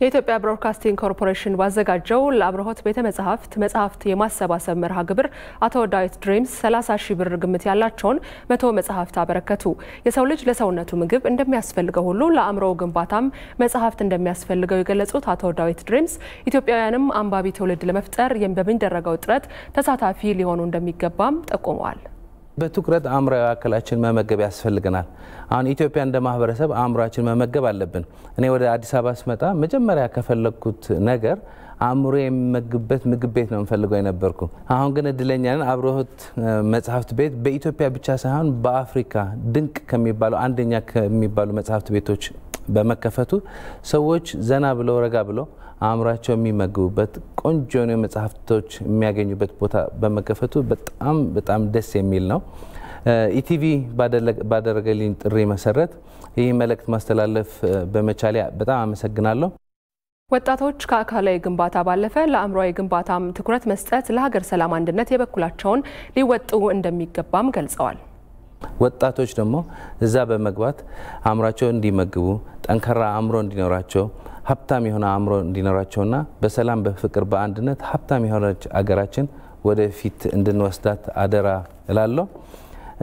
የኢትዮጵያ ብሮድካስቲንግ ኮርፖሬሽን ባዘጋጀው ለአብርሆት ቤተ መጽሐፍት መጽሐፍት የማሰባሰብ መርሃ ግብር አቶ ዳዊት ድሪምስ 30 ሺህ ብር ግምት ያላቸውን መቶ መጽሐፍት አበረከቱ። የሰው ልጅ ለሰውነቱ ምግብ እንደሚያስፈልገው ሁሉ ለአእምሮ ግንባታም መጽሐፍት እንደሚያስፈልገው የገለጹት አቶ ዳዊት ድሪምስ ኢትዮጵያውያንም አንባቢ ትውልድ ለመፍጠር በሚደረገው ጥረት ተሳታፊ ሊሆኑ እንደሚገባም ጠቁመዋል። በትኩረት አእምራዊ አካላችን መመገብ ያስፈልገናል። አሁን ኢትዮጵያ እንደ ማህበረሰብ አእምሮችን መመገብ አለብን። እኔ ወደ አዲስ አበባ ስመጣ መጀመሪያ ከፈለግኩት ነገር አእምሮ የሚመግብበት ምግብ ቤት ነው የምፈልገው የነበርኩ። አሁን ግን እድለኛን ነን። አብርሆት መጽሐፍት ቤት በኢትዮጵያ ብቻ ሳይሆን በአፍሪካ ድንቅ ከሚባሉ አንደኛ ከሚባሉ መጽሐፍት ቤቶች በመከፈቱ ሰዎች ዘና ብለው ረጋ ብለው አእምሯቸው የሚመግቡበት ቆንጆ ነው መጽሐፍቶች የሚያገኙበት ቦታ በመከፈቱ በጣም በጣም ደስ የሚል ነው። ኢቲቪ ባደረገልኝ ጥሪ መሰረት ይህ መልእክት ማስተላለፍ በመቻል በጣም አመሰግናለሁ። ወጣቶች ከአካላዊ ግንባታ ባለፈ ለአእምሯዊ ግንባታም ትኩረት መስጠት ለሀገር ሰላም አንድነት የበኩላቸውን ሊወጡ እንደሚገባም ገልጸዋል። ወጣቶች ደግሞ እዛ በመግባት አእምሯቸው እንዲመግቡ ጠንካራ አእምሮ እንዲኖራቸው ሀብታም የሆነ አእምሮ እንዲኖራቸውና በሰላም በፍቅር በአንድነት ሀብታም የሆነች አገራችን ወደፊት እንድንወስዳት አደራ እላለሁ።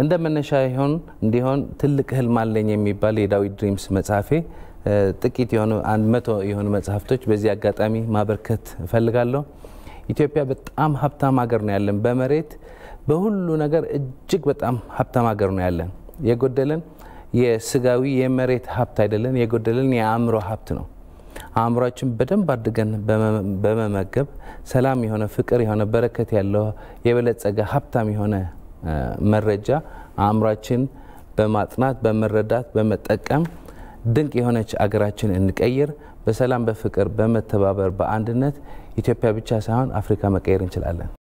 እንደ መነሻ ይሆን እንዲሆን ትልቅ ህልም አለኝ የሚባል የዳዊት ድሪምስ መጽሐፌ ጥቂት የሆኑ አንድ መቶ የሆኑ መጽሐፍቶች በዚህ አጋጣሚ ማበርከት እፈልጋለሁ። ኢትዮጵያ በጣም ሀብታም ሀገር ነው ያለን። በመሬት በሁሉ ነገር እጅግ በጣም ሀብታም ሀገር ነው ያለን። የጎደለን የስጋዊ የመሬት ሀብት አይደለን፣ የጎደለን የአእምሮ ሀብት ነው። አእምሯችን በደንብ አድርገን በመመገብ ሰላም የሆነ ፍቅር የሆነ በረከት ያለው የበለጸገ ሀብታም የሆነ መረጃ አእምሯችን በማጥናት በመረዳት በመጠቀም ድንቅ የሆነች አገራችን እንቀይር። በሰላም፣ በፍቅር፣ በመተባበር፣ በአንድነት ኢትዮጵያ ብቻ ሳይሆን አፍሪካ መቀየር እንችላለን።